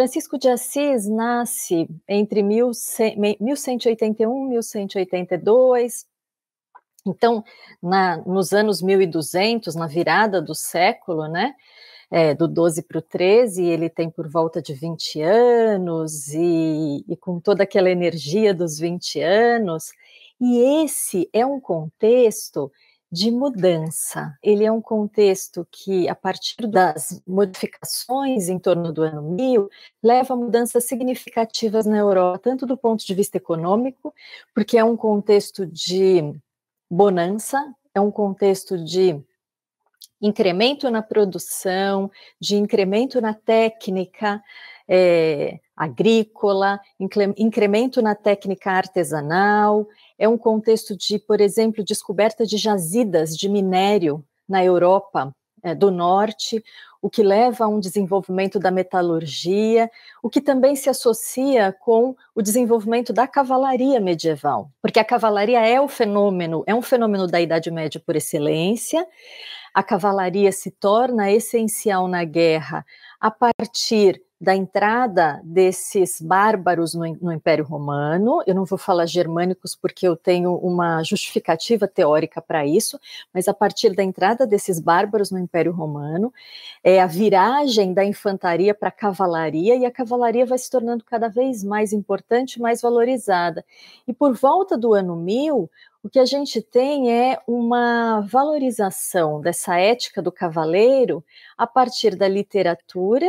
Francisco de Assis nasce entre 1181 e 1182. Então, na, nos anos 1200, na virada do século, né, é, do 12 para o 13, ele tem por volta de 20 anos, e, e com toda aquela energia dos 20 anos. E esse é um contexto de mudança. Ele é um contexto que, a partir das modificações em torno do ano 1000, leva a mudanças significativas na Europa, tanto do ponto de vista econômico, porque é um contexto de bonança, é um contexto de incremento na produção, de incremento na técnica, é, agrícola, incremento na técnica artesanal, é um contexto de, por exemplo, descoberta de jazidas de minério na Europa é, do Norte, o que leva a um desenvolvimento da metalurgia, o que também se associa com o desenvolvimento da cavalaria medieval, porque a cavalaria é o fenômeno, é um fenômeno da Idade Média por excelência. A cavalaria se torna essencial na guerra a partir da entrada desses bárbaros no, no, Império Romano. Eu não vou falar germânicos porque eu tenho uma justificativa teórica para isso, mas a partir da entrada desses bárbaros no Império Romano, é a viragem da infantaria para a cavalaria e a cavalaria vai se tornando cada vez mais importante, mais valorizada. E por volta do ano 1000, o que a gente tem é uma valorização dessa ética do cavaleiro a partir da literatura.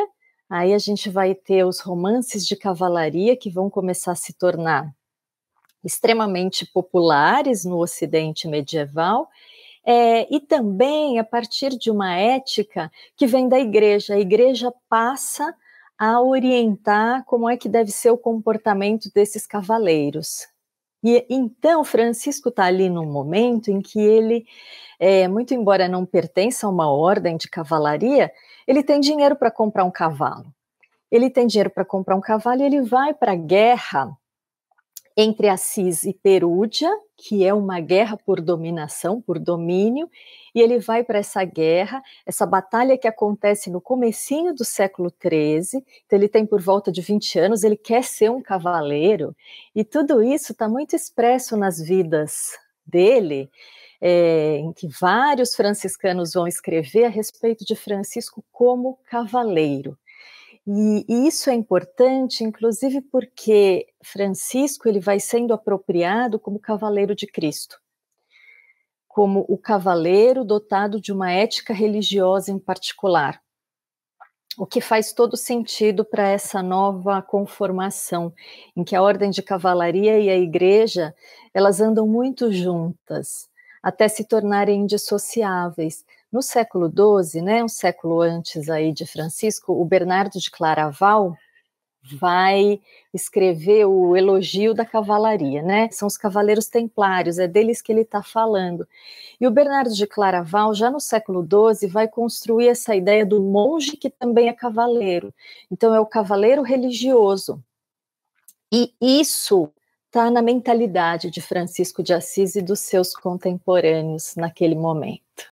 Aí a gente vai ter os romances de cavalaria que vão começar a se tornar extremamente populares no Ocidente medieval. É, e também a partir de uma ética que vem da igreja. A igreja passa a orientar como é que deve ser o comportamento desses cavaleiros. E então Francisco está ali num momento em que ele, é, muito embora não pertença a uma ordem de cavalaria, ele tem dinheiro para comprar um cavalo. Ele tem dinheiro para comprar um cavalo e ele vai para a guerra entre Assis e Perúdia, que é uma guerra por dominação, por domínio, e ele vai para essa guerra, essa batalha que acontece no comecinho do século XIII, então ele tem por volta de 20 anos, ele quer ser um cavaleiro, e tudo isso está muito expresso nas vidas dele, é, em que vários franciscanos vão escrever a respeito de Francisco como cavaleiro. E, isso é importante, inclusive porque Francisco ele vai sendo apropriado como cavaleiro de Cristo, como o cavaleiro dotado de uma ética religiosa em particular, o que faz todo sentido para essa nova conformação, em que a ordem de cavalaria e a igreja, elas andam muito juntas, até se tornarem indissociáveis. No século XII, né, um século antes aí de Francisco, o Bernardo de Claraval vai escrever o elogio da cavalaria, né? São os cavaleiros templários, é deles que ele está falando. E o Bernardo de Claraval, já no século XII, vai construir essa ideia do monge que também é cavaleiro. Então, é o cavaleiro religioso. E isso está na mentalidade de Francisco de Assis e dos seus contemporâneos naquele momento.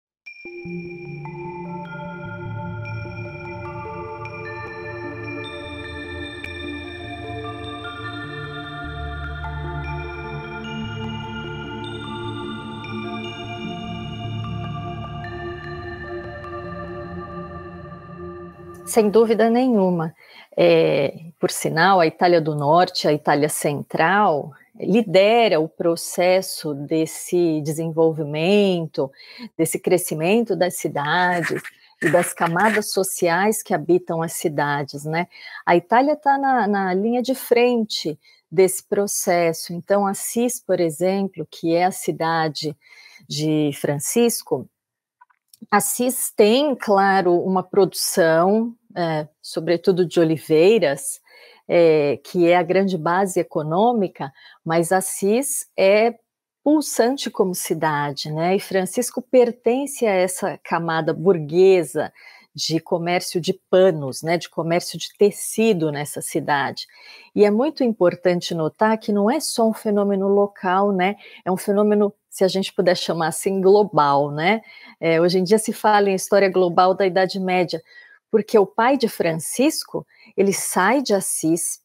Sem dúvida nenhuma. É, por sinal, a Itália do Norte, a Itália Central, lidera o processo desse desenvolvimento, desse crescimento das cidades e das camadas sociais que habitam as cidades, né? A Itália está na, na, linha de frente desse processo. Então, Assis, por exemplo, que é a cidade de Francisco, Assis tem, claro, uma produção, é, sobretudo de oliveiras, é, que é a grande base econômica, mas Assis é pulsante como cidade, né? E Francisco pertence a essa camada burguesa de comércio de panos, né, de comércio de tecido nessa cidade. E é muito importante notar que não é só um fenômeno local, né? É um fenômeno, se a gente puder chamar assim, global, né? É, hoje em dia se fala em história global da Idade Média, porque o pai de Francisco ele sai de Assis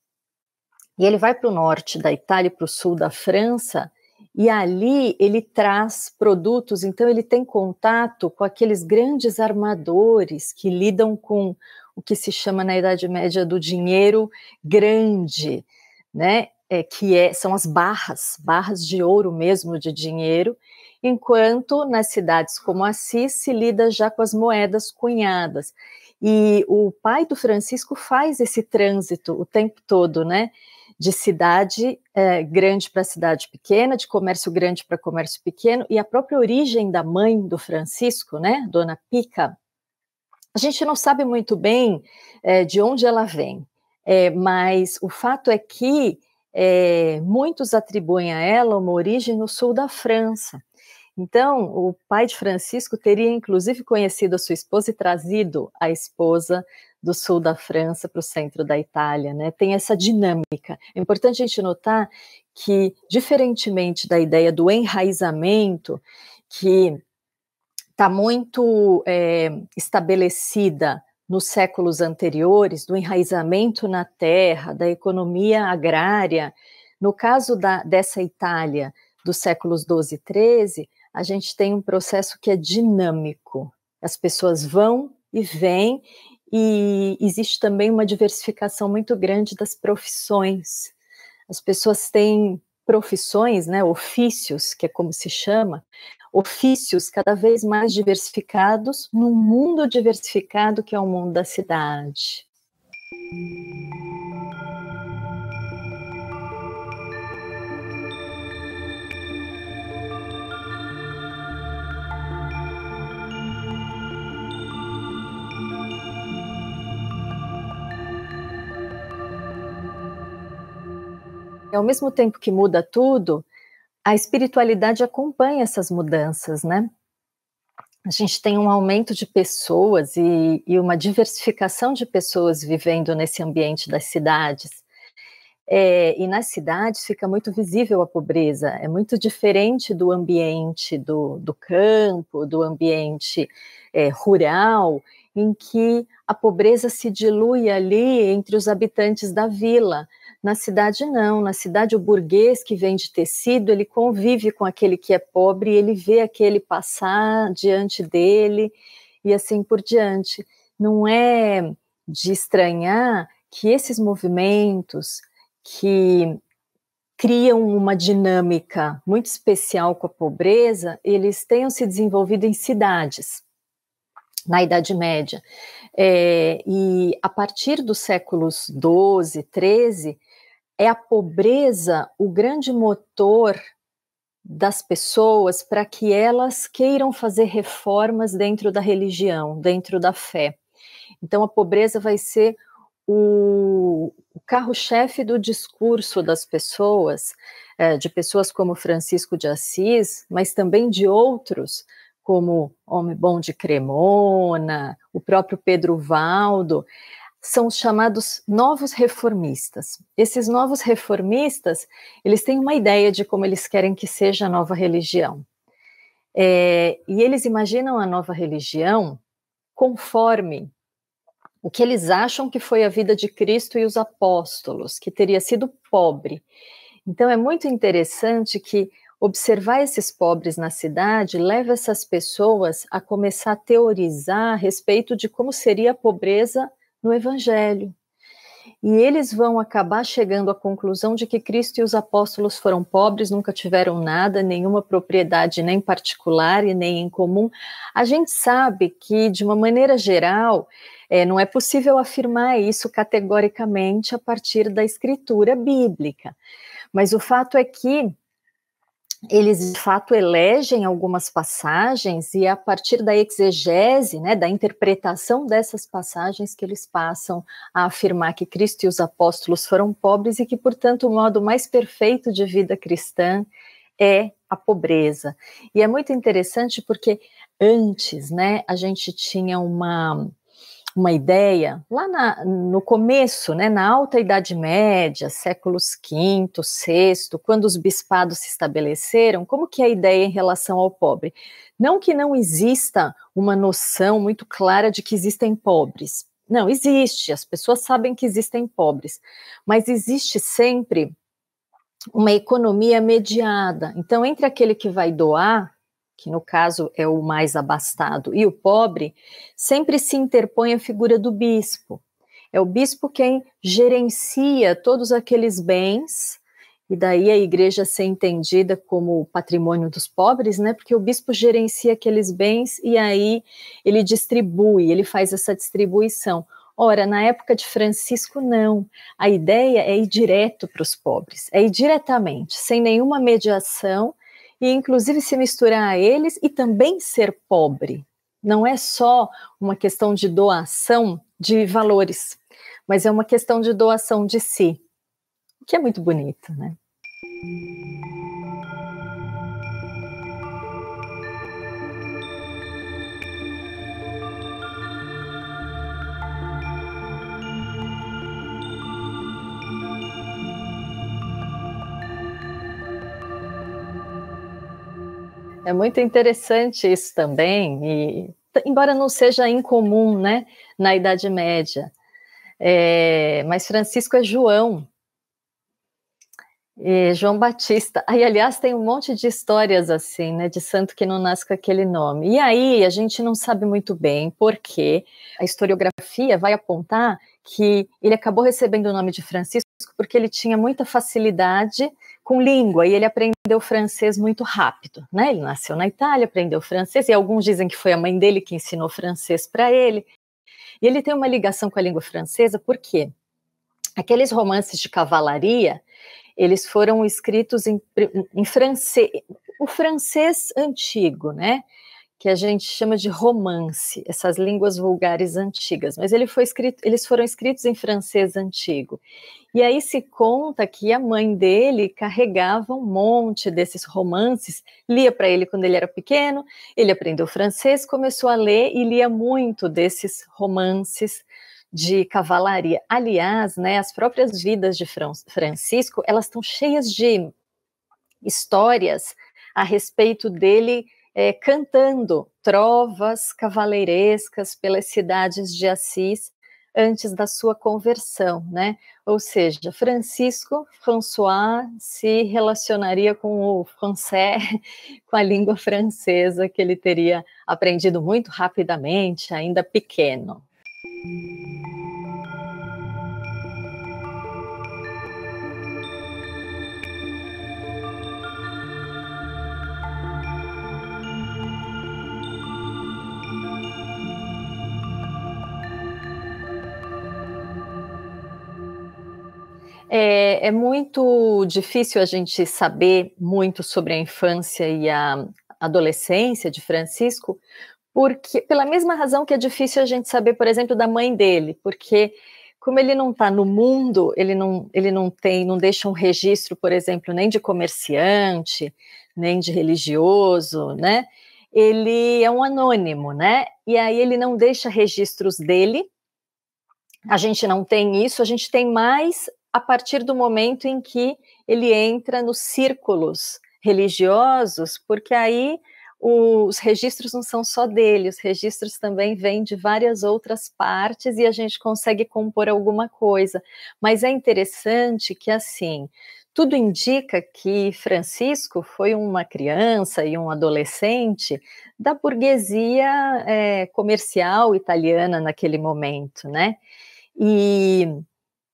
e ele vai para o norte da Itália, para o sul da França, e ali ele traz produtos, então ele tem contato com aqueles grandes armadores que lidam com o que se chama na Idade Média do dinheiro grande, né? É, que é, são as barras, barras de ouro mesmo de dinheiro, enquanto nas cidades como Assis se lida já com as moedas cunhadas. E o pai do Francisco faz esse trânsito o tempo todo, né? De cidade é, grande para cidade pequena, de comércio grande para comércio pequeno, e a própria origem da mãe do Francisco, né, Dona Pica, a gente não sabe muito bem é, de onde ela vem, é, mas o fato é que é, muitos atribuem a ela uma origem no sul da França. Então, o pai de Francisco teria inclusive conhecido a sua esposa e trazido a esposa do sul da França para o centro da Itália, né? Tem essa dinâmica. É importante a gente notar que, diferentemente da ideia do enraizamento, que está muito é, estabelecida nos séculos anteriores, do enraizamento na terra, da economia agrária, no caso da, dessa Itália dos séculos 12 e 13, a gente tem um processo que é dinâmico. As pessoas vão e vêm, e existe também uma diversificação muito grande das profissões. As pessoas têm profissões, né, ofícios, que é como se chama, ofícios cada vez mais diversificados num mundo diversificado que é o mundo da cidade. E ao mesmo tempo que muda tudo, a espiritualidade acompanha essas mudanças, né? A gente tem um aumento de pessoas e, e uma diversificação de pessoas vivendo nesse ambiente das cidades. É, e nas cidades fica muito visível a pobreza, é muito diferente do ambiente do, do campo, do ambiente é, rural, em que a pobreza se dilui ali entre os habitantes da vila. Na cidade, não. Na cidade, o burguês que vende tecido, ele convive com aquele que é pobre, ele vê aquele passar diante dele e assim por diante. Não é de estranhar que esses movimentos que criam uma dinâmica muito especial com a pobreza, eles tenham se desenvolvido em cidades na Idade Média. É, e a partir dos séculos 12, 13, é a pobreza o grande motor das pessoas para que elas queiram fazer reformas dentro da religião, dentro da fé. Então, a pobreza vai ser o, carro-chefe do discurso das pessoas, é, de pessoas como Francisco de Assis, mas também de outros, como Homem Bom de Cremona, o próprio Pedro Valdo são os chamados novos reformistas. Esses novos reformistas, eles têm uma ideia de como eles querem que seja a nova religião. É, e eles imaginam a nova religião conforme o que eles acham que foi a vida de Cristo e os apóstolos, que teria sido pobre. Então é muito interessante que observar esses pobres na cidade leva essas pessoas a começar a teorizar a respeito de como seria a pobreza no Evangelho. E eles vão acabar chegando à conclusão de que Cristo e os apóstolos foram pobres, nunca tiveram nada, nenhuma propriedade, nem particular e nem em comum. A gente sabe que, de uma maneira geral, é, não é possível afirmar isso categoricamente a partir da escritura bíblica. Mas o fato é que eles de fato elegem algumas passagens e a partir da exegese, né, da interpretação dessas passagens que eles passam a afirmar que Cristo e os apóstolos foram pobres e que, portanto, o modo mais perfeito de vida cristã é a pobreza. E é muito interessante porque antes, né, a gente tinha uma uma ideia, lá na, no começo, né, na Alta Idade Média, séculos V, VI, quando os bispados se estabeleceram, como que é a ideia em relação ao pobre? Não que não exista uma noção muito clara de que existem pobres. Não, existe, as pessoas sabem que existem pobres, mas existe sempre uma economia mediada. Então, entre aquele que vai doar que no caso é o mais abastado, e o pobre, sempre se interpõe a figura do bispo. É o bispo quem gerencia todos aqueles bens, e daí a igreja ser entendida como o patrimônio dos pobres, né? Porque o bispo gerencia aqueles bens e aí ele distribui, ele faz essa distribuição. Ora, na época de Francisco, não. A ideia é ir direto para os pobres, é ir diretamente, sem nenhuma mediação e inclusive se misturar a eles e também ser pobre. Não é só uma questão de doação de valores, mas é uma questão de doação de si, o que é muito bonito, né? É muito interessante isso também, e embora não seja incomum, né, na Idade Média. É, mas Francisco é João, e é, João Batista. Aí, aliás, tem um monte de histórias assim, né, de santo que não nasce com aquele nome. E aí a gente não sabe muito bem porque a historiografia vai apontar que ele acabou recebendo o nome de Francisco porque ele tinha muita facilidade com língua e ele aprendeu francês muito rápido, né? Ele nasceu na Itália, aprendeu francês e alguns dizem que foi a mãe dele que ensinou francês para ele. E ele tem uma ligação com a língua francesa porque aqueles romances de cavalaria, eles foram escritos em, em francês, o francês antigo, né? que a gente chama de romance, essas línguas vulgares antigas, mas ele foi escrito, eles foram escritos em francês antigo. E aí se conta que a mãe dele carregava um monte desses romances, lia para ele quando ele era pequeno, ele aprendeu francês, começou a ler e lia muito desses romances de cavalaria. Aliás, né, as próprias vidas de Francisco, elas estão cheias de histórias a respeito dele é, cantando trovas cavaleirescas pelas cidades de Assis antes da sua conversão, né? Ou seja, Francisco François se relacionaria com o francês, com a língua francesa que ele teria aprendido muito rapidamente, ainda pequeno. É, é, muito difícil a gente saber muito sobre a infância e a adolescência de Francisco, porque pela mesma razão que é difícil a gente saber, por exemplo, da mãe dele, porque como ele não está no mundo, ele não, ele não tem, não deixa um registro, por exemplo, nem de comerciante, nem de religioso, né? Ele é um anônimo, né? E aí ele não deixa registros dele. A gente não tem isso, a gente tem mais a partir do momento em que ele entra nos círculos religiosos, porque aí os registros não são só dele, os registros também vêm de várias outras partes e a gente consegue compor alguma coisa. Mas é interessante que, assim, tudo indica que Francisco foi uma criança e um adolescente da burguesia é, comercial italiana naquele momento, né? E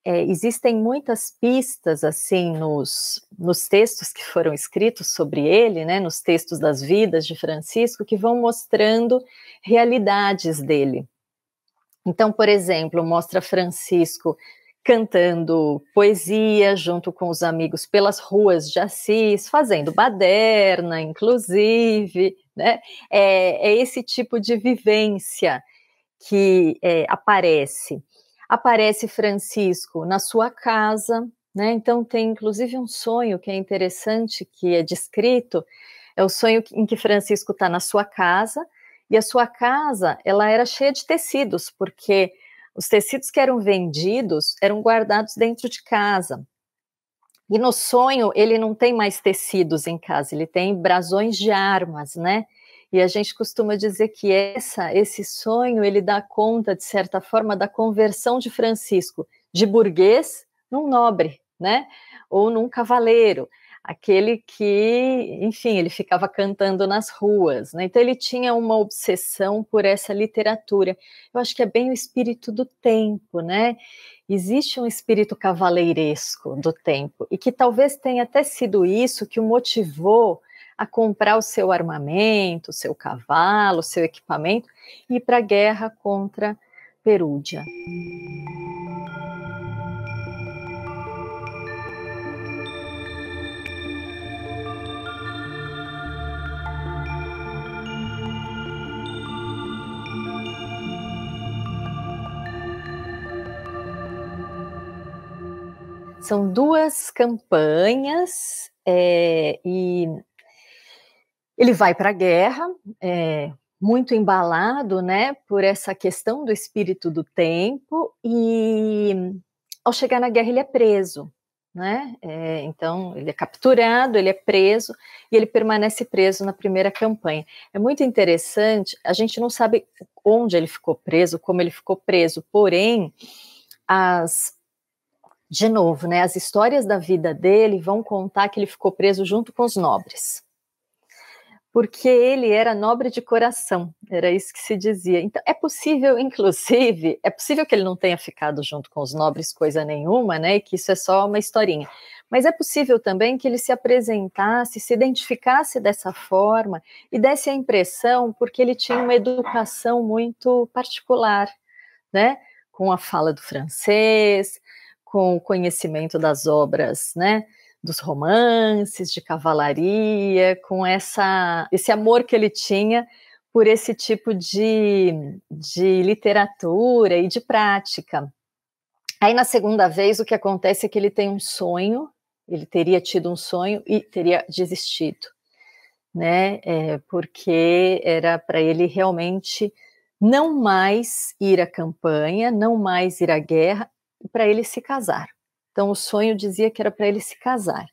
é, existem muitas pistas assim nos, nos textos que foram escritos sobre ele, né, nos textos das vidas de Francisco, que vão mostrando realidades dele. Então, por exemplo, mostra Francisco cantando poesia junto com os amigos pelas ruas de Assis, fazendo baderna, inclusive, né? É, é esse tipo de vivência que é, aparece. Aparece Francisco na sua casa, né? Então tem inclusive um sonho que é interessante que é descrito, é o sonho em que Francisco está na sua casa e a sua casa ela era cheia de tecidos porque os tecidos que eram vendidos eram guardados dentro de casa. E no sonho ele não tem mais tecidos em casa, ele tem brasões de armas, né? E a gente costuma dizer que essa, esse sonho, ele dá conta, de certa forma, da conversão de Francisco, de burguês num nobre, né? Ou num cavaleiro, aquele que, enfim, ele ficava cantando nas ruas, né? Então ele tinha uma obsessão por essa literatura. Eu acho que é bem o espírito do tempo, né? Existe um espírito cavaleiresco do tempo e que talvez tenha até sido isso que o motivou a comprar o seu armamento, o seu cavalo, o seu equipamento e ir para a guerra contra Perúdia. São duas campanhas é, e ele vai para a guerra, é, muito embalado, né, por essa questão do espírito do tempo e ao chegar na guerra ele é preso, né? É, então ele é capturado, ele é preso e ele permanece preso na primeira campanha. É muito interessante. A gente não sabe onde ele ficou preso, como ele ficou preso, porém as de novo, né? As histórias da vida dele vão contar que ele ficou preso junto com os nobres porque ele era nobre de coração, era isso que se dizia. Então, é possível, inclusive, é possível que ele não tenha ficado junto com os nobres coisa nenhuma, né, e que isso é só uma historinha. Mas é possível também que ele se apresentasse, se identificasse dessa forma e desse a impressão, porque ele tinha uma educação muito particular, né, com a fala do francês, com o conhecimento das obras, né, dos romances, de cavalaria, com essa, esse amor que ele tinha por esse tipo de, de literatura e de prática. Aí, na segunda vez, o que acontece é que ele tem um sonho, ele teria tido um sonho e teria desistido, né? É, porque era para ele realmente não mais ir à campanha, não mais ir à guerra, para ele se casar. Então, o sonho dizia que era para ele se casar.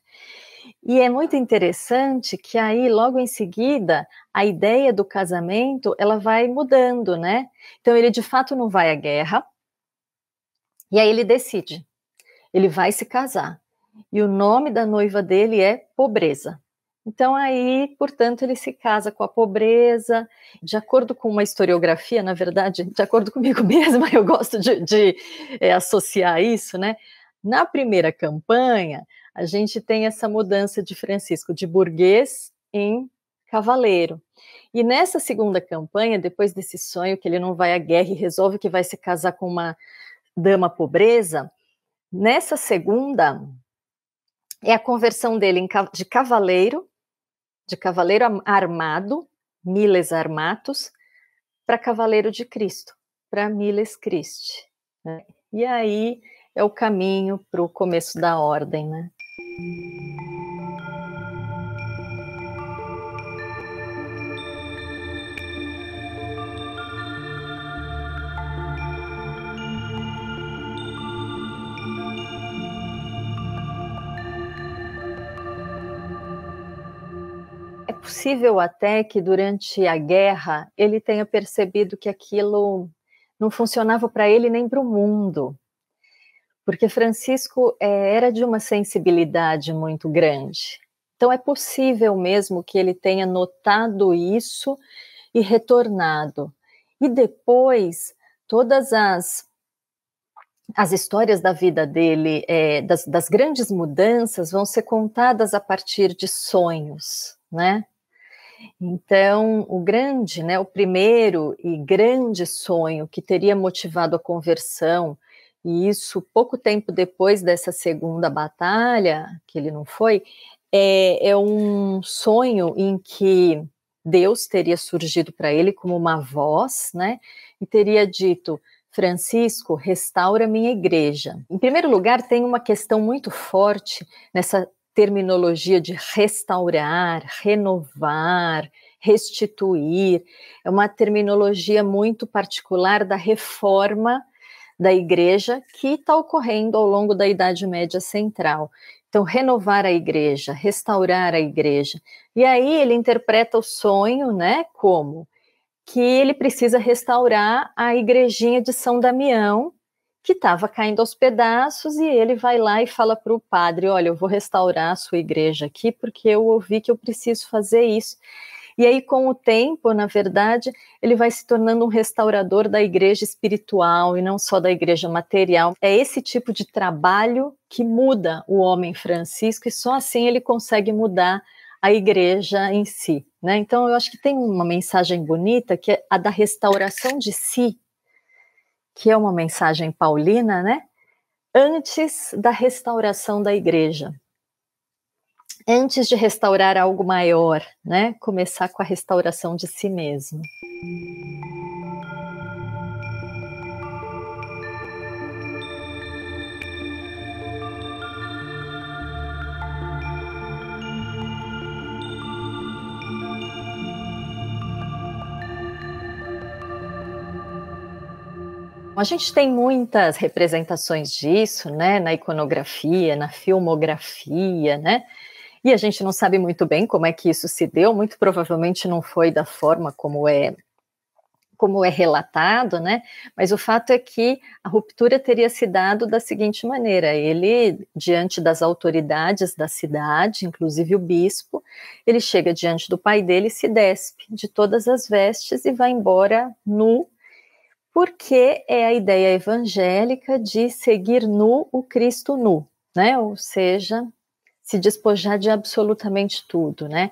E é muito interessante que aí, logo em seguida, a ideia do casamento ela vai mudando, né? Então, ele de fato não vai à guerra. E aí ele decide, ele vai se casar. E o nome da noiva dele é Pobreza. Então, aí, portanto, ele se casa com a pobreza, de acordo com uma historiografia, na verdade, de acordo comigo mesma, eu gosto de, de é, associar isso, né? Na primeira campanha, a gente tem essa mudança de Francisco de burguês em cavaleiro. E nessa segunda campanha, depois desse sonho que ele não vai à guerra e resolve que vai se casar com uma dama pobreza, nessa segunda é a conversão dele de cavaleiro, de cavaleiro armado, miles armatos, para cavaleiro de Cristo, para miles Christi. Né? E aí é o caminho para o começo da ordem, né? É possível até que durante a guerra ele tenha percebido que aquilo não funcionava para ele nem para o mundo, porque Francisco é, era de uma sensibilidade muito grande. Então é possível mesmo que ele tenha notado isso e retornado. E depois todas as as histórias da vida dele, é, das, das grandes mudanças, vão ser contadas a partir de sonhos, né? Então, o grande, né, o primeiro e grande sonho que teria motivado a conversão e isso pouco tempo depois dessa segunda batalha, que ele não foi, é, é um sonho em que Deus teria surgido para ele como uma voz, né? E teria dito: Francisco, restaura minha igreja. Em primeiro lugar, tem uma questão muito forte nessa terminologia de restaurar, renovar, restituir. É uma terminologia muito particular da reforma da igreja que está ocorrendo ao longo da Idade Média Central. Então, renovar a igreja, restaurar a igreja. E aí ele interpreta o sonho, né, como que ele precisa restaurar a igrejinha de São Damião, que estava caindo aos pedaços, e ele vai lá e fala para o padre: Olha, eu vou restaurar a sua igreja aqui, porque eu ouvi que eu preciso fazer isso. E aí, com o tempo, na verdade, ele vai se tornando um restaurador da igreja espiritual e não só da igreja material. É esse tipo de trabalho que muda o homem Francisco e só assim ele consegue mudar a igreja em si. Né? Então, eu acho que tem uma mensagem bonita que é a da restauração de si, que é uma mensagem paulina, né? Antes da restauração da igreja antes de restaurar algo maior, né? Começar com a restauração de si mesmo. A gente tem muitas representações disso, né, na iconografia, na filmografia, né? E a gente não sabe muito bem como é que isso se deu, muito provavelmente não foi da forma como é como é relatado, né? Mas o fato é que a ruptura teria se dado da seguinte maneira: ele, diante das autoridades da cidade, inclusive o bispo, ele chega diante do pai dele, se despe de todas as vestes e vai embora nu, porque é a ideia evangélica de seguir nu o Cristo nu, né? Ou seja, se despojar de absolutamente tudo, né?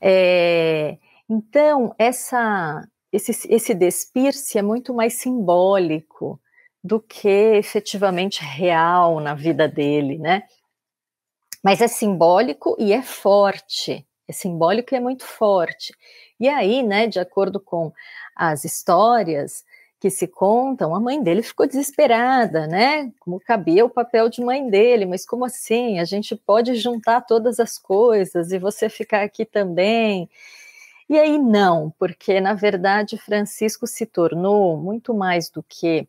É, então, essa, esse, esse despir-se é muito mais simbólico do que efetivamente real na vida dele, né? Mas é simbólico e é forte. É simbólico e é muito forte. E aí, né, de acordo com as histórias, que se contam, a mãe dele ficou desesperada, né? Como cabia o papel de mãe dele, mas como assim? A gente pode juntar todas as coisas e você ficar aqui também. E aí não, porque na verdade Francisco se tornou muito mais do que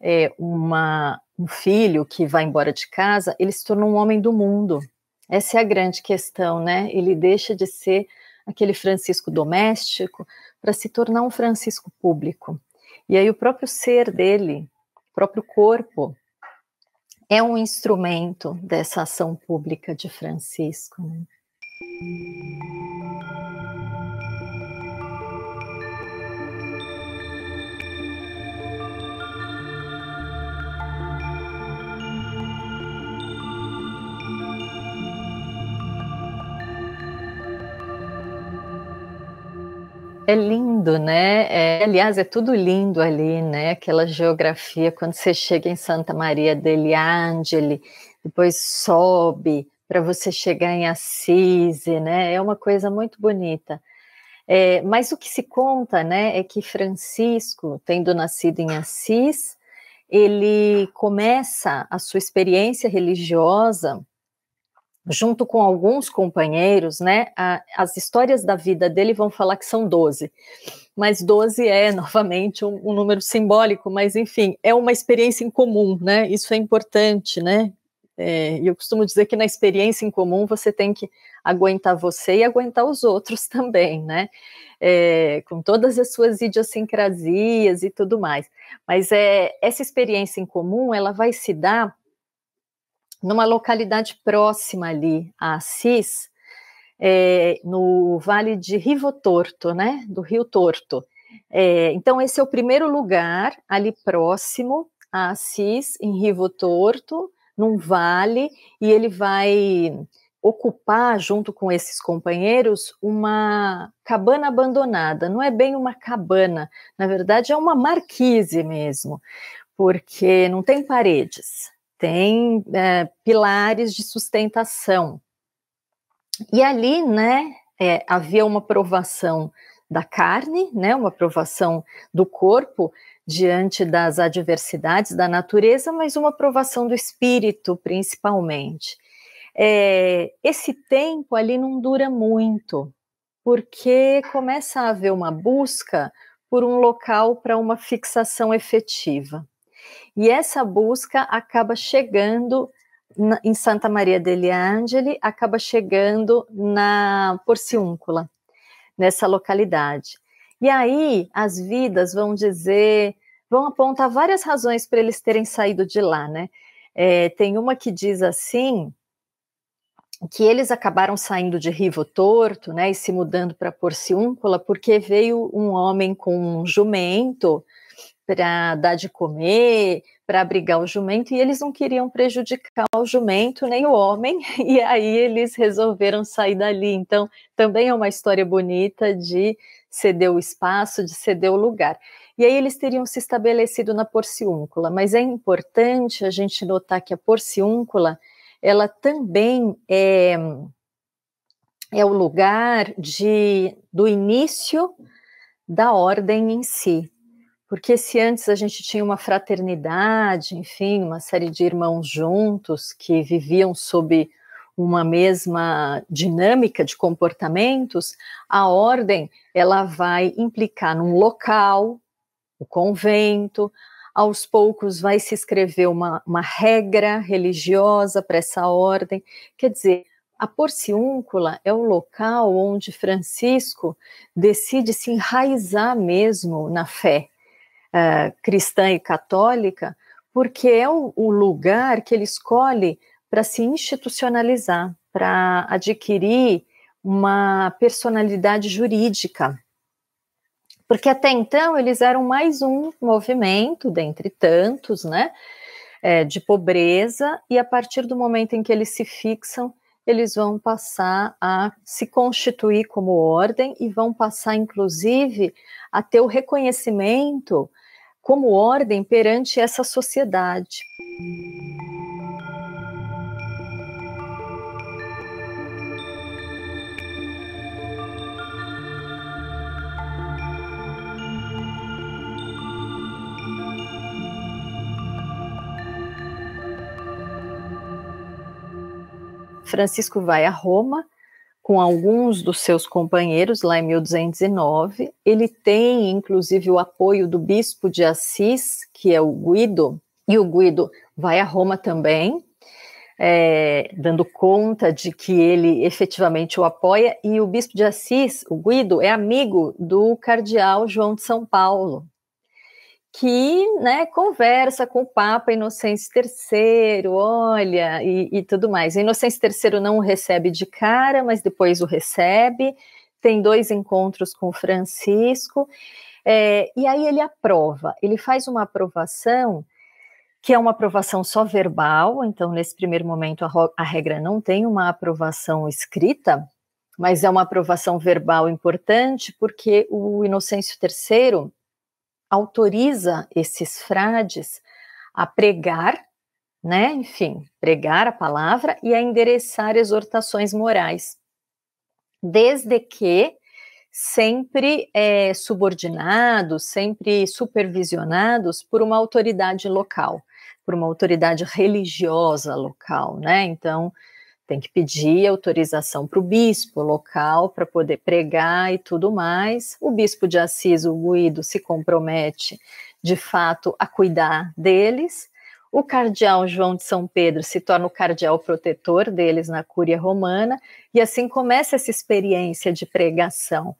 é, uma, um filho que vai embora de casa, ele se tornou um homem do mundo. Essa é a grande questão, né? Ele deixa de ser aquele Francisco doméstico para se tornar um Francisco público. E aí o próprio ser dele, o próprio corpo, é um instrumento dessa ação pública de Francisco. Né? É lindo, né? É, aliás, é tudo lindo ali, né? Aquela geografia, quando você chega em Santa Maria degli Angeli, depois sobe para você chegar em Assise, né? É uma coisa muito bonita. É, mas o que se conta, né, é que Francisco, tendo nascido em Assis, ele começa a sua experiência religiosa junto com alguns companheiros, né, a, as histórias da vida dele vão falar que são 12. Mas 12 é, novamente, um, um, número simbólico, mas, enfim, é uma experiência em comum, né? Isso é importante, né? É, eu costumo dizer que na experiência em comum você tem que aguentar você e aguentar os outros também, né? É, com todas as suas idiosincrasias e tudo mais. Mas é, essa experiência em comum, ela vai se dar numa localidade próxima ali a Assis, é, no Vale de Rivo Torto, né? Do Rio Torto. É, então, esse é o primeiro lugar ali próximo a Assis, em Rivo Torto, num vale, e ele vai ocupar, junto com esses companheiros, uma cabana abandonada. Não é bem uma cabana, na verdade é uma marquise mesmo, porque não tem paredes tem é, pilares de sustentação. E ali, né, é, havia uma provação da carne, né, uma provação do corpo diante das adversidades da natureza, mas uma provação do espírito, principalmente. É, esse tempo ali não dura muito, porque começa a haver uma busca por um local para uma fixação efetiva. E essa busca acaba chegando na, em Santa Maria degli Angeli, acaba chegando na Porciúncula, nessa localidade. E aí as vidas vão dizer, vão apontar várias razões para eles terem saído de lá, né? É, tem uma que diz assim que eles acabaram saindo de Rivo Torto, né, e se mudando para Porciúncula, porque veio um homem com um jumento para dar de comer, para abrigar o jumento, e eles não queriam prejudicar o jumento nem o homem, e aí eles resolveram sair dali. Então, também é uma história bonita de ceder o espaço, de ceder o lugar. E aí eles teriam se estabelecido na porciúncula, mas é importante a gente notar que a porciúncula, ela também é, é o lugar de, do início da ordem em si, porque se antes a gente tinha uma fraternidade, enfim, uma série de irmãos juntos que viviam sob uma mesma dinâmica de comportamentos, a ordem ela vai implicar num local, o convento, aos poucos vai se escrever uma, uma regra religiosa para essa ordem. Quer dizer, a Porciúncula é o local onde Francisco decide se enraizar mesmo na fé, uh, cristã e católica, porque é o, o lugar que ele escolhe para se institucionalizar, para adquirir uma personalidade jurídica. Porque até então eles eram mais um movimento, dentre tantos, né? É, de pobreza, e a partir do momento em que eles se fixam, eles vão passar a se constituir como ordem e vão passar, inclusive, a ter o reconhecimento como ordem perante essa sociedade. Francisco vai a Roma com alguns dos seus companheiros lá em 1209. Ele tem, inclusive, o apoio do bispo de Assis, que é o Guido, e o Guido vai a Roma também, é, dando conta de que ele efetivamente o apoia, e o bispo de Assis, o Guido, é amigo do cardeal João de São Paulo que né, conversa com o Papa Inocêncio III, olha, e, e tudo mais. Inocêncio III não o recebe de cara, mas depois o recebe, tem dois encontros com Francisco, é, e aí ele aprova, ele faz uma aprovação que é uma aprovação só verbal, então nesse primeiro momento a, a regra não tem uma aprovação escrita, mas é uma aprovação verbal importante, porque o Inocêncio III autoriza esses frades a pregar, né? Enfim, pregar a palavra e a endereçar exortações morais, desde que sempre é, subordinados, sempre supervisionados por uma autoridade local, por uma autoridade religiosa local, né? Então, tem que pedir autorização para o bispo local para poder pregar e tudo mais. O bispo de Assis, o Guido, se compromete de fato a cuidar deles. O cardeal João de São Pedro se torna o cardeal protetor deles na Cúria Romana, e assim começa essa experiência de pregação.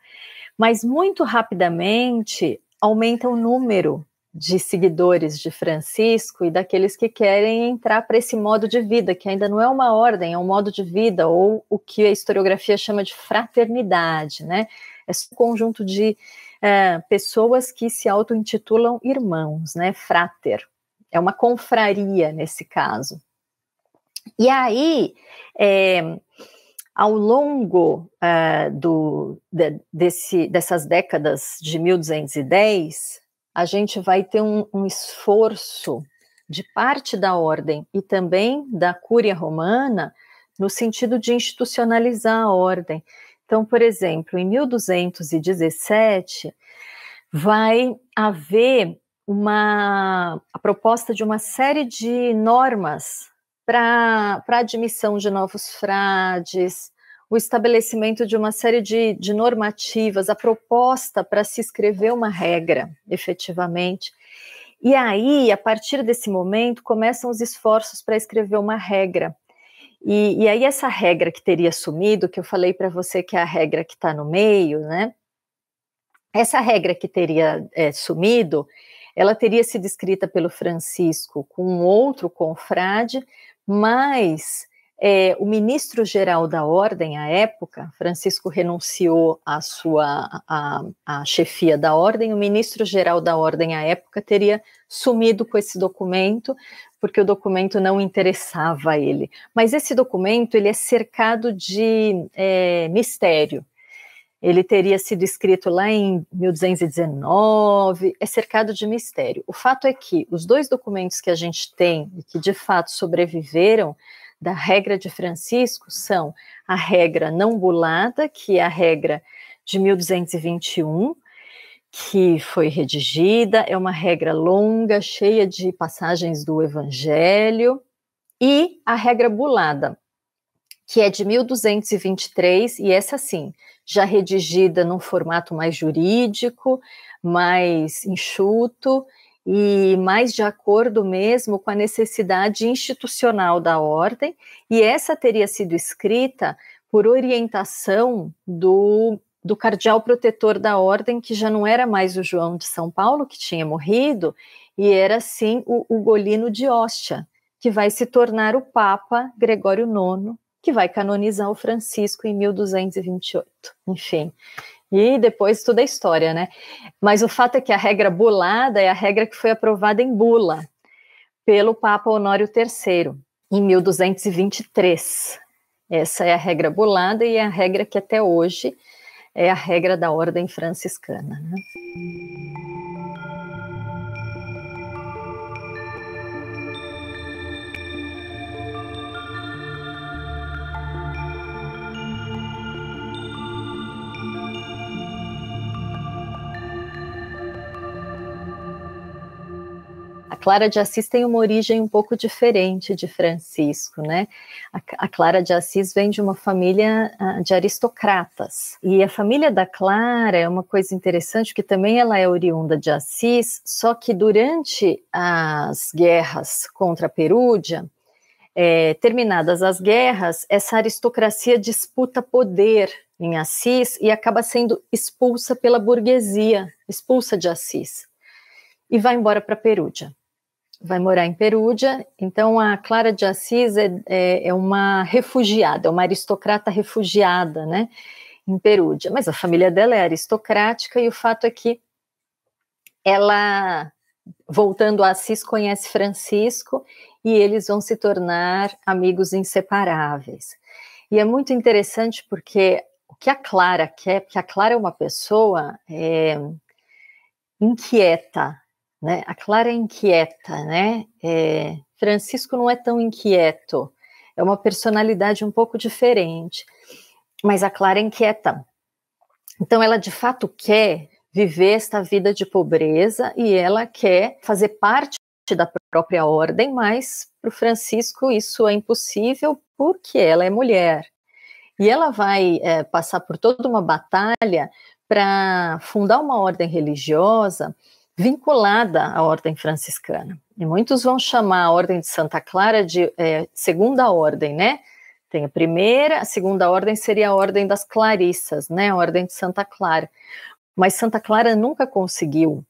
Mas muito rapidamente aumenta o número de seguidores de Francisco e daqueles que querem entrar para esse modo de vida, que ainda não é uma ordem, é um modo de vida, ou o que a historiografia chama de fraternidade, né? É um conjunto de é, pessoas que se auto-intitulam irmãos, né? Frater. É uma confraria nesse caso. E aí, é, ao longo é, do, de, desse, dessas décadas de 1210, a gente vai ter um, um esforço de parte da ordem e também da Cúria Romana no sentido de institucionalizar a ordem. Então, por exemplo, em 1217 vai haver uma a proposta de uma série de normas para admissão de novos frades, o estabelecimento de uma série de, de normativas, a proposta para se escrever uma regra, efetivamente. E aí, a partir desse momento, começam os esforços para escrever uma regra. E, e, aí, essa regra que teria sumido, que eu falei para você que é a regra que está no meio, né? Essa regra que teria é, sumido, ela teria sido escrita pelo Francisco com um outro confrade, mas é, o ministro-geral da ordem à época, Francisco renunciou à sua à, à chefia da ordem, o ministro-geral da ordem à época teria sumido com esse documento, porque o documento não interessava a ele. Mas esse documento ele é cercado de é, mistério. Ele teria sido escrito lá em 1219, é cercado de mistério. O fato é que os dois documentos que a gente tem e que de fato sobreviveram da regra de Francisco são a regra não bulada, que é a regra de 1221, que foi redigida, é uma regra longa, cheia de passagens do Evangelho, e a regra bulada, que é de 1223, e essa sim, já redigida num formato mais jurídico, mais enxuto, e mais de acordo mesmo com a necessidade institucional da ordem, e essa teria sido escrita por orientação do, do cardeal protetor da ordem, que já não era mais o João de São Paulo, que tinha morrido, e era sim o Ugolino de Ostia, que vai se tornar o Papa Gregório IX, que vai canonizar o Francisco em 1228. Enfim, e depois tudo é história, né? Mas o fato é que a regra bulada é a regra que foi aprovada em bula pelo Papa Honório III, em 1223. Essa é a regra bulada e é a regra que até hoje é a regra da ordem franciscana. Né? Clara de Assis tem uma origem um pouco diferente de Francisco, né? A, a Clara de Assis vem de uma família uh, de aristocratas. E a família da Clara é uma coisa interessante, porque também ela é oriunda de Assis, só que durante as guerras contra a Perúdia, é, terminadas as guerras, essa aristocracia disputa poder em Assis e acaba sendo expulsa pela burguesia, expulsa de Assis, e vai embora para Perúdia vai morar em Perúdia. Então, a Clara de Assis é, é, é, uma refugiada, é uma aristocrata refugiada, né, em Perúdia. Mas a família dela é aristocrática e o fato é que ela, voltando a Assis, conhece Francisco e eles vão se tornar amigos inseparáveis. E é muito interessante porque o que a Clara quer, porque a Clara é uma pessoa é, inquieta, né? A Clara é inquieta, né? É, Francisco não é tão inquieto, é uma personalidade um pouco diferente, mas a Clara é inquieta. Então, ela de fato quer viver esta vida de pobreza e ela quer fazer parte da própria ordem, mas para o Francisco isso é impossível porque ela é mulher. E ela vai é, passar por toda uma batalha para fundar uma ordem religiosa vinculada à ordem franciscana. E muitos vão chamar a ordem de Santa Clara de é, segunda ordem, né? Tem a primeira, a segunda ordem seria a ordem das Clarissas, né? A ordem de Santa Clara. Mas Santa Clara nunca conseguiu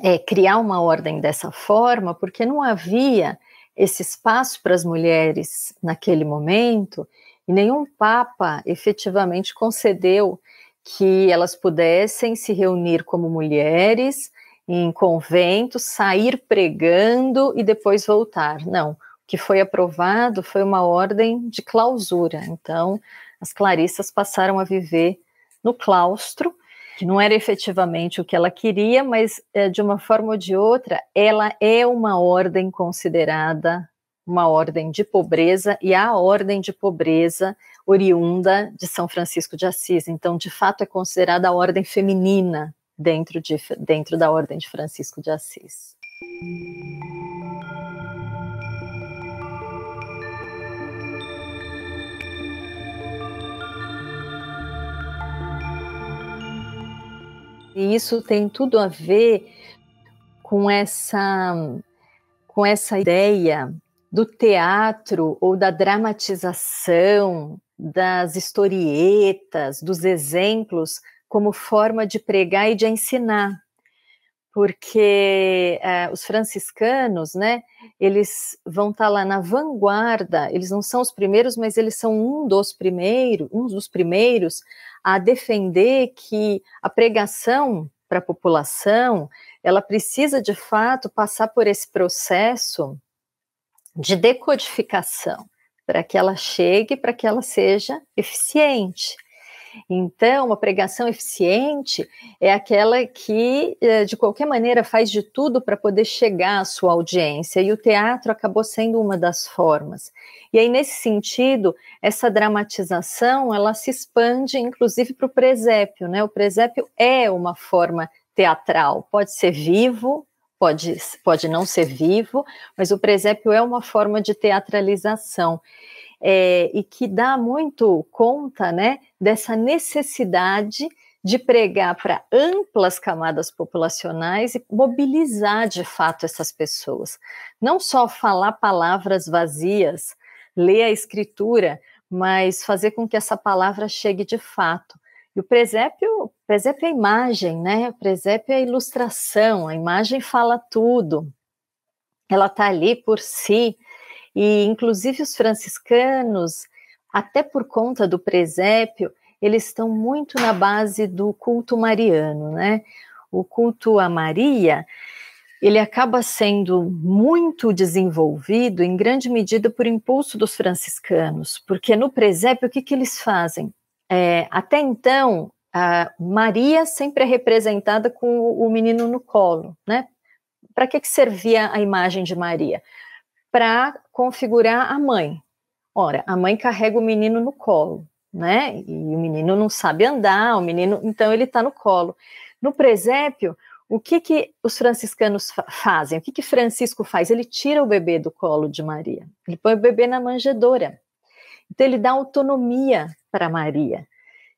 é, criar uma ordem dessa forma, porque não havia esse espaço para as mulheres naquele momento, e nenhum papa efetivamente concedeu que elas pudessem se reunir como mulheres em conventos, sair pregando e depois voltar. Não, o que foi aprovado foi uma ordem de clausura. Então, as clarissas passaram a viver no claustro, que não era efetivamente o que ela queria, mas eh, de uma forma ou de outra, ela é uma ordem considerada uma ordem de pobreza e a ordem de pobreza oriunda de São Francisco de Assis. Então, de fato, é considerada a ordem feminina dentro, de, dentro da ordem de Francisco de Assis. E isso tem tudo a ver com essa com essa ideia do teatro ou da dramatização, das historietas, dos exemplos, como forma de pregar e de ensinar. Porque uh, os franciscanos, né, eles vão estar tá lá na vanguarda, eles não são os primeiros, mas eles são um dos primeiros, um dos primeiros a defender que a pregação para a população, ela precisa de fato passar por esse processo de decodificação para que ela chegue, para que ela seja eficiente. Então, uma pregação eficiente é aquela que, eh, de qualquer maneira, faz de tudo para poder chegar à sua audiência, e o teatro acabou sendo uma das formas. E aí, nesse sentido, essa dramatização ela se expande, inclusive, para o presépio. Né? O presépio é uma forma teatral, pode ser vivo, pode, pode não ser vivo, mas o presépio é uma forma de teatralização. É, e que dá muito conta né, dessa necessidade de pregar para amplas camadas populacionais e mobilizar de fato essas pessoas. Não só falar palavras vazias, ler a escritura, mas fazer com que essa palavra chegue de fato. E o presépio, o presépio é a imagem, né? O presépio é a ilustração, a imagem fala tudo. Ela está ali por si. E, inclusive, os franciscanos, até por conta do presépio, eles estão muito na base do culto mariano, né? O culto a Maria, ele acaba sendo muito desenvolvido, em grande medida, por impulso dos franciscanos, porque no presépio, o que, que eles fazem? É, até então, a Maria sempre é representada com o menino no colo, né? Para que, que servia a imagem de Maria? Para configurar a mãe. Ora, a mãe carrega o menino no colo, né? E o menino não sabe andar, o menino, então ele está no colo. No presépio, o que que os franciscanos fa fazem? O que que Francisco faz? Ele tira o bebê do colo de Maria. Ele põe o bebê na manjedoura. Então ele dá autonomia para Maria,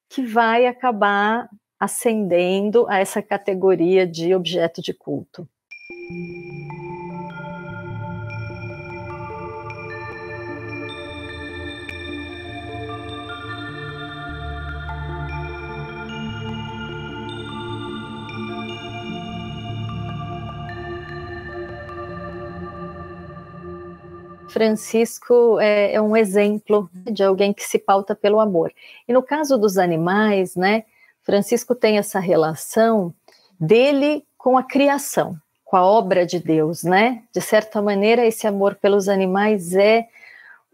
que vai acabar ascendendo a essa categoria de objeto de culto. Francisco é, é, um exemplo né, de alguém que se pauta pelo amor. E no caso dos animais, né, Francisco tem essa relação dele com a criação, com a obra de Deus, né? De certa maneira, esse amor pelos animais é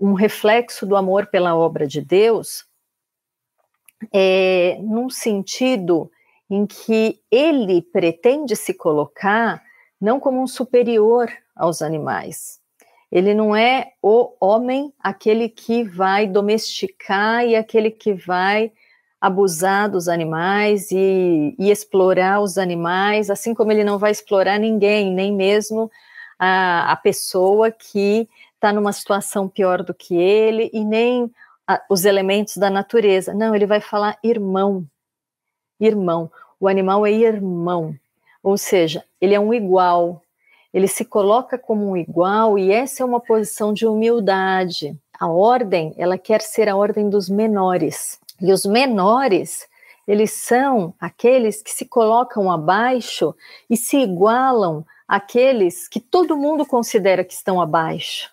um reflexo do amor pela obra de Deus, é, num sentido em que ele pretende se colocar não como um superior aos animais, ele não é o homem, aquele que vai domesticar e aquele que vai abusar dos animais e, e explorar os animais, assim como ele não vai explorar ninguém, nem mesmo a, a pessoa que está numa situação pior do que ele e nem a, os elementos da natureza. Não, ele vai falar irmão. Irmão. O animal é irmão. Ou seja, ele é um igual, ele se coloca como um igual e essa é uma posição de humildade. A ordem, ela quer ser a ordem dos menores. E os menores, eles são aqueles que se colocam abaixo e se igualam àqueles que todo mundo considera que estão abaixo.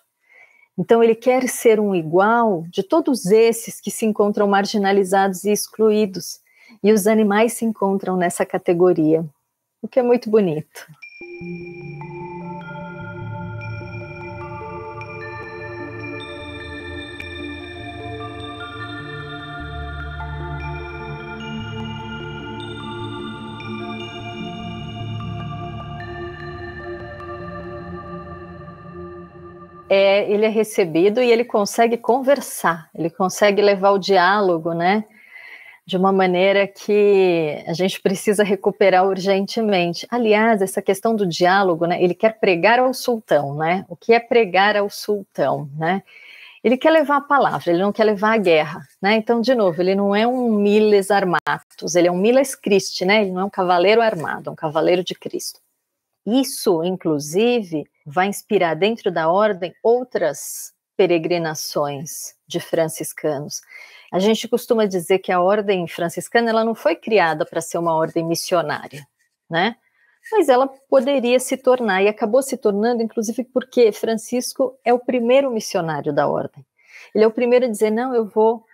Então, ele quer ser um igual de todos esses que se encontram marginalizados e excluídos. E os animais se encontram nessa categoria, o que é muito bonito. é, ele é recebido e ele consegue conversar, ele consegue levar o diálogo, né? De uma maneira que a gente precisa recuperar urgentemente. Aliás, essa questão do diálogo, né? Ele quer pregar ao sultão, né? O que é pregar ao sultão, né? Ele quer levar a palavra, ele não quer levar a guerra, né? Então, de novo, ele não é um miles armatus, ele é um miles Christi, né? Ele não é um cavaleiro armado, é um cavaleiro de Cristo. Isso, inclusive, vai inspirar dentro da ordem outras peregrinações de franciscanos. A gente costuma dizer que a ordem franciscana ela não foi criada para ser uma ordem missionária, né? Mas ela poderia se tornar e acabou se tornando, inclusive porque Francisco é o primeiro missionário da ordem. Ele é o primeiro a dizer: não, eu vou,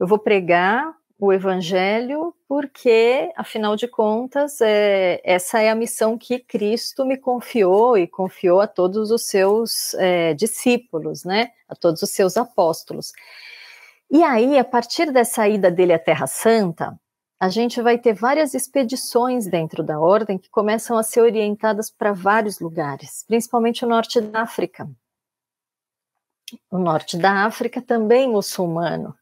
eu vou pregar o Evangelho, porque, afinal de contas, é, essa é a missão que Cristo me confiou e confiou a todos os seus é, discípulos, né? A todos os seus apóstolos. E aí, a partir dessa ida dele à Terra Santa, a gente vai ter várias expedições dentro da ordem que começam a ser orientadas para vários lugares, principalmente o norte da África. O norte da África também muçulmano.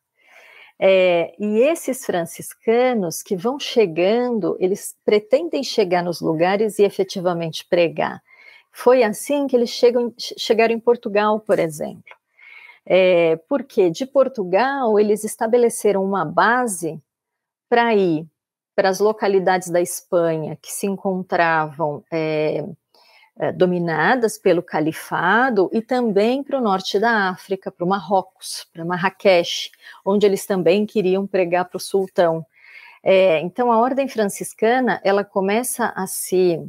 É, e esses franciscanos que vão chegando, eles pretendem chegar nos lugares e efetivamente pregar. Foi assim que eles chegam, chegaram em Portugal, por exemplo. É, porque de Portugal eles estabeleceram uma base para ir para as localidades da Espanha que se encontravam é, é, dominadas pelo califado e também para o norte da África, para o Marrocos, para Marrakech, onde eles também queriam pregar para o sultão. É, então a ordem franciscana ela começa a se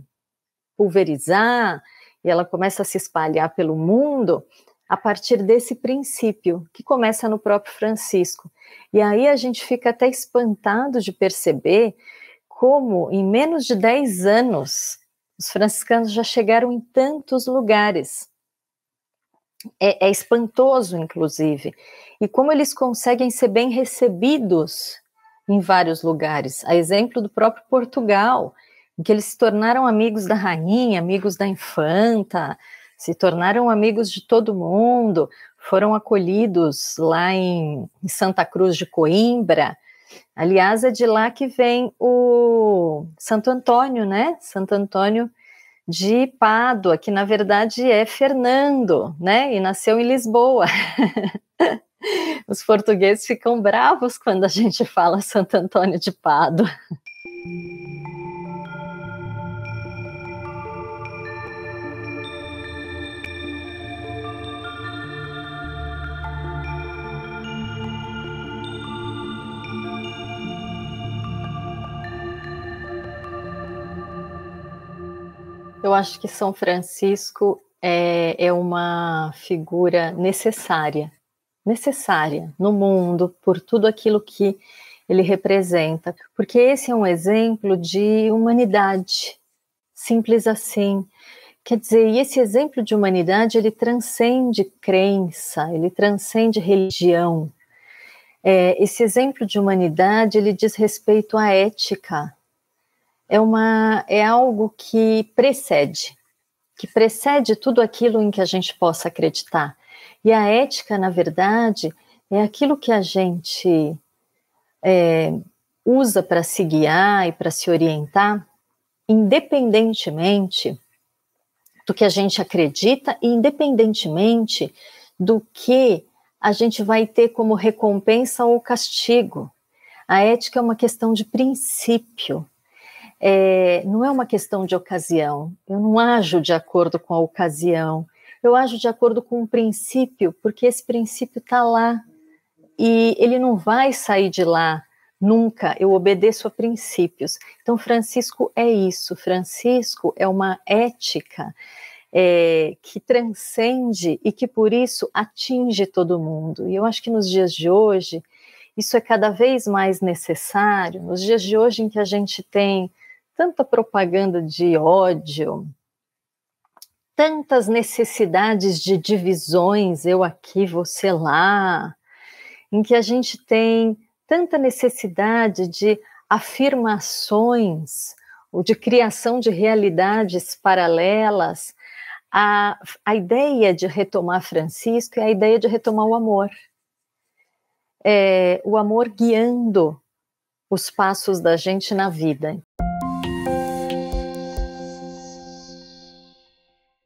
pulverizar e ela começa a se espalhar pelo mundo a partir desse princípio que começa no próprio Francisco. E aí a gente fica até espantado de perceber como em menos de 10 anos os franciscanos já chegaram em tantos lugares. É, é, espantoso, inclusive. E como eles conseguem ser bem recebidos em vários lugares, a exemplo do próprio Portugal, em que eles se tornaram amigos da rainha, amigos da infanta, se tornaram amigos de todo mundo, foram acolhidos lá em, em Santa Cruz de Coimbra, Aliás, é de lá que vem o Santo Antônio, né? Santo Antônio de Pádua, que na verdade é Fernando, né? E nasceu em Lisboa. Os portugueses ficam bravos quando a gente fala Santo Antônio de Pádua. Eu acho que São Francisco é, é uma figura necessária, necessária no mundo por tudo aquilo que ele representa, porque esse é um exemplo de humanidade, simples assim. Quer dizer, e esse exemplo de humanidade ele transcende crença, ele transcende religião. É, esse exemplo de humanidade ele diz respeito à ética, é, uma, é algo que precede, que precede tudo aquilo em que a gente possa acreditar. E a ética, na verdade, é aquilo que a gente é, usa para se guiar e para se orientar, independentemente do que a gente acredita e independentemente do que a gente vai ter como recompensa ou castigo. A ética é uma questão de princípio, é, não é uma questão de ocasião. Eu não ajo de acordo com a ocasião. Eu ajo de acordo com um princípio, porque esse princípio está lá e ele não vai sair de lá nunca. Eu obedeço a princípios. Então, Francisco é isso. Francisco é uma ética é, que transcende e que por isso atinge todo mundo. E eu acho que nos dias de hoje isso é cada vez mais necessário. Nos dias de hoje em que a gente tem tanta propaganda de ódio, tantas necessidades de divisões, eu aqui, você lá, em que a gente tem tanta necessidade de afirmações ou de criação de realidades paralelas, a, a ideia de retomar Francisco é a ideia de retomar o amor. É, o amor guiando os passos da gente na vida.